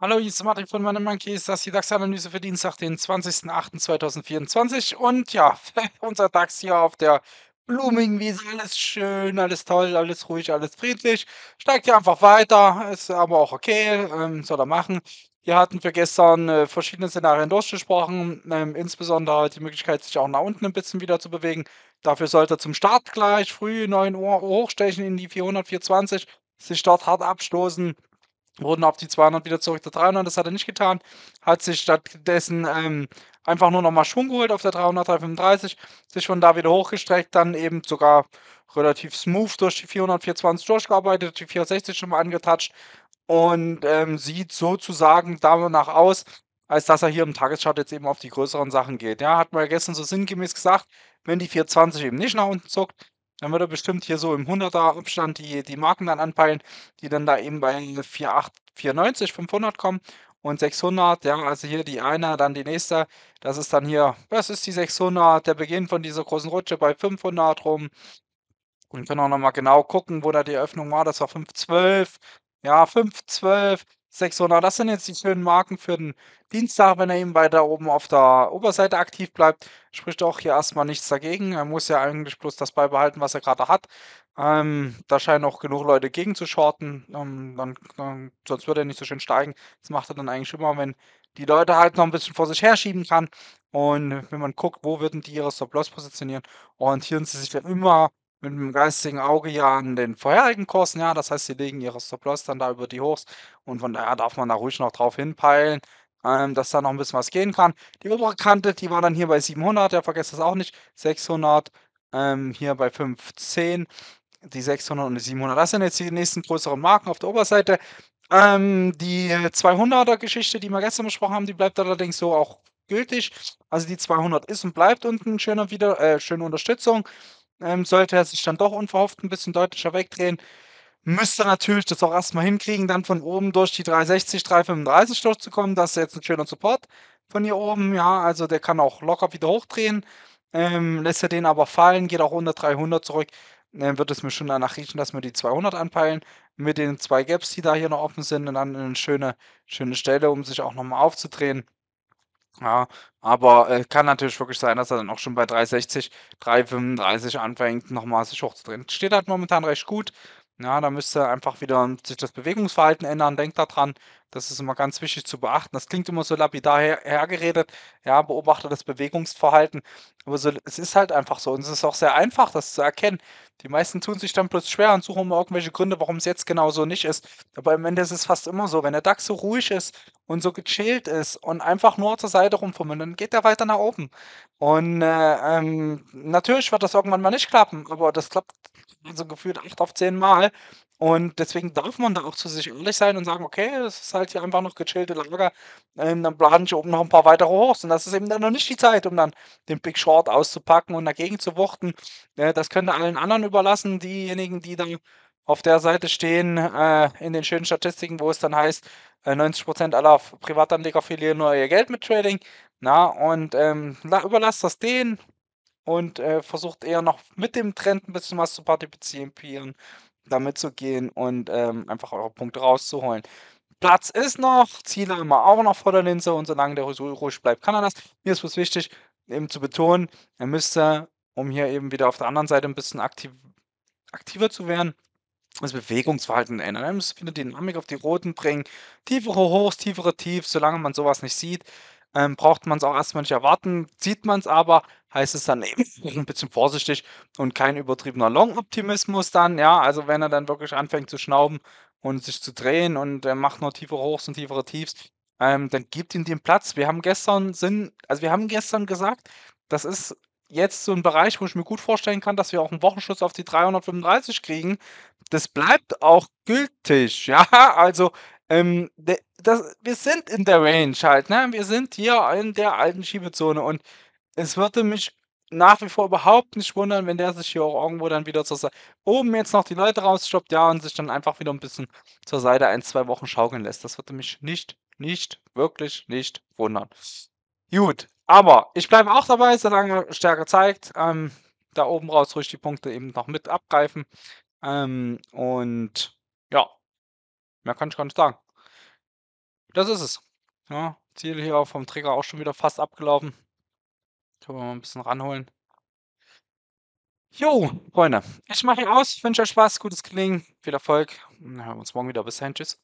Hallo, hier ist Martin von meinem Das Ist die DAX-Analyse für Dienstag, den 20.08.2024? Und ja, unser DAX hier auf der blumigen Wiese. Alles schön, alles toll, alles ruhig, alles friedlich. Steigt hier einfach weiter. Ist aber auch okay. Ähm, soll er machen. Hier hatten wir gestern äh, verschiedene Szenarien durchgesprochen, ähm, insbesondere die Möglichkeit, sich auch nach unten ein bisschen wieder zu bewegen. Dafür sollte zum Start gleich früh 9 Uhr hochstechen in die 400, 420, sich dort hart abstoßen, wurden auf die 200 wieder zurück zur 300, das hat er nicht getan, hat sich stattdessen ähm, einfach nur nochmal Schwung geholt auf der 300, 335, sich von da wieder hochgestreckt, dann eben sogar relativ smooth durch die 400, 420 durchgearbeitet, die 460 schon mal angetatscht, und ähm, sieht sozusagen danach aus, als dass er hier im Tageschart jetzt eben auf die größeren Sachen geht. Ja, hat man ja gestern so sinngemäß gesagt, wenn die 420 eben nicht nach unten zuckt, dann wird er bestimmt hier so im 100er Abstand die, die Marken dann anpeilen, die dann da eben bei 490, 500 kommen und 600, ja, also hier die eine, dann die nächste, das ist dann hier, das ist die 600, der Beginn von dieser großen Rutsche bei 500 rum. Und können auch nochmal genau gucken, wo da die Eröffnung war, das war 512, ja, 5, 12, 600. Das sind jetzt die schönen Marken für den Dienstag, wenn er eben weiter oben auf der Oberseite aktiv bleibt. Spricht auch hier erstmal nichts dagegen. Er muss ja eigentlich bloß das beibehalten, was er gerade hat. Ähm, da scheinen auch genug Leute gegen zu shorten. Ähm, dann, dann, sonst würde er nicht so schön steigen. Das macht er dann eigentlich immer, wenn die Leute halt noch ein bisschen vor sich herschieben kann. Und wenn man guckt, wo würden die ihre Stop-Loss positionieren, orientieren sie sich dann immer mit dem geistigen Auge ja an den vorherigen Kursen, ja. Das heißt, sie legen ihre Stop-Loss dann da über die Hochs und von daher darf man da ruhig noch drauf hinpeilen, ähm, dass da noch ein bisschen was gehen kann. Die obere Kante, die war dann hier bei 700, ja, vergesst das auch nicht. 600, ähm, hier bei 510, die 600 und die 700. Das sind jetzt die nächsten größeren Marken auf der Oberseite. Ähm, die 200er Geschichte, die wir gestern besprochen haben, die bleibt allerdings so auch gültig. Also die 200 ist und bleibt unten schöne, wieder, äh, schöne Unterstützung. Ähm, sollte er sich dann doch unverhofft ein bisschen deutlicher wegdrehen, müsste natürlich das auch erstmal hinkriegen, dann von oben durch die 360, 335 durchzukommen. Das ist jetzt ein schöner Support von hier oben. Ja, also der kann auch locker wieder hochdrehen. Ähm, lässt er den aber fallen, geht auch unter 300 zurück. Dann ähm, wird es mir schon danach riechen, dass wir die 200 anpeilen. Mit den zwei Gaps, die da hier noch offen sind. Und dann eine schöne, schöne Stelle, um sich auch nochmal aufzudrehen. Ja, aber äh, kann natürlich wirklich sein, dass er dann auch schon bei 360, 335 anfängt, nochmal sich hochzudrehen. Steht halt momentan recht gut. Ja, da müsste einfach wieder sich das Bewegungsverhalten ändern. Denkt daran, das ist immer ganz wichtig zu beachten. Das klingt immer so lapidar her, hergeredet. Ja, beobachte das Bewegungsverhalten. Aber so, es ist halt einfach so. Und es ist auch sehr einfach, das zu erkennen. Die meisten tun sich dann bloß schwer und suchen immer irgendwelche Gründe, warum es jetzt genau so nicht ist. Aber am Ende ist es fast immer so. Wenn der DAX so ruhig ist und so gechillt ist und einfach nur zur Seite rumfummeln, dann geht er weiter nach oben. Und äh, ähm, natürlich wird das irgendwann mal nicht klappen, aber das klappt also gefühlt acht auf zehn Mal. Und deswegen darf man da auch zu sich ehrlich sein und sagen, okay, das ist halt hier einfach noch gechillte Lager, ähm, dann plane ich oben noch ein paar weitere Hochs. Und das ist eben dann noch nicht die Zeit, um dann den Big Short auszupacken und dagegen zu wuchten. Äh, das könnte allen anderen überlassen, diejenigen, die dann auf der Seite stehen, äh, in den schönen Statistiken, wo es dann heißt, äh, 90% aller Privatanleger verlieren nur ihr Geld mit Trading. Na, und ähm, überlasst das denen, und äh, versucht eher noch mit dem Trend ein bisschen was zu partizipieren, damit zu gehen und ähm, einfach eure Punkte rauszuholen. Platz ist noch, Ziele immer auch noch vor der Linse und solange der Rüssel ruhig bleibt, kann er das. Mir ist es wichtig, eben zu betonen, er müsste, um hier eben wieder auf der anderen Seite ein bisschen aktiv, aktiver zu werden, das Bewegungsverhalten ändern. Er müsste wieder Dynamik auf die Roten bringen. Tiefere Hochs, tiefere Tiefs, solange man sowas nicht sieht, ähm, braucht man es auch erstmal nicht erwarten. Sieht man es aber, heißt es dann eben ein bisschen vorsichtig und kein übertriebener Long-Optimismus dann. Ja, also wenn er dann wirklich anfängt zu schnauben und sich zu drehen und er macht nur tiefere Hochs und tiefere Tiefs, ähm, dann gibt ihm den Platz. Wir haben gestern Sinn, also wir haben gestern gesagt, das ist jetzt so ein Bereich, wo ich mir gut vorstellen kann, dass wir auch einen Wochenschutz auf die 335 kriegen. Das bleibt auch gültig. Ja, also ähm, das, wir sind in der Range halt, ne? Wir sind hier in der alten Schiebezone und es würde mich nach wie vor überhaupt nicht wundern, wenn der sich hier auch irgendwo dann wieder zur Seite oben jetzt noch die Leute rausstoppt, ja, und sich dann einfach wieder ein bisschen zur Seite ein, zwei Wochen schaukeln lässt. Das würde mich nicht, nicht, wirklich nicht wundern. Gut, aber ich bleibe auch dabei, solange Stärke zeigt. Ähm, da oben raus ruhig die Punkte eben noch mit abgreifen. Ähm, und ja, Mehr kann ich gar nicht sagen. Das ist es. Ja, ne? Ziel hier vom Trigger auch schon wieder fast abgelaufen. Können wir mal ein bisschen ranholen. Jo, Freunde, ich mache hier aus. Ich wünsche euch Spaß, gutes Klingen, viel Erfolg. Wir hören uns morgen wieder. Bis dahin, tschüss.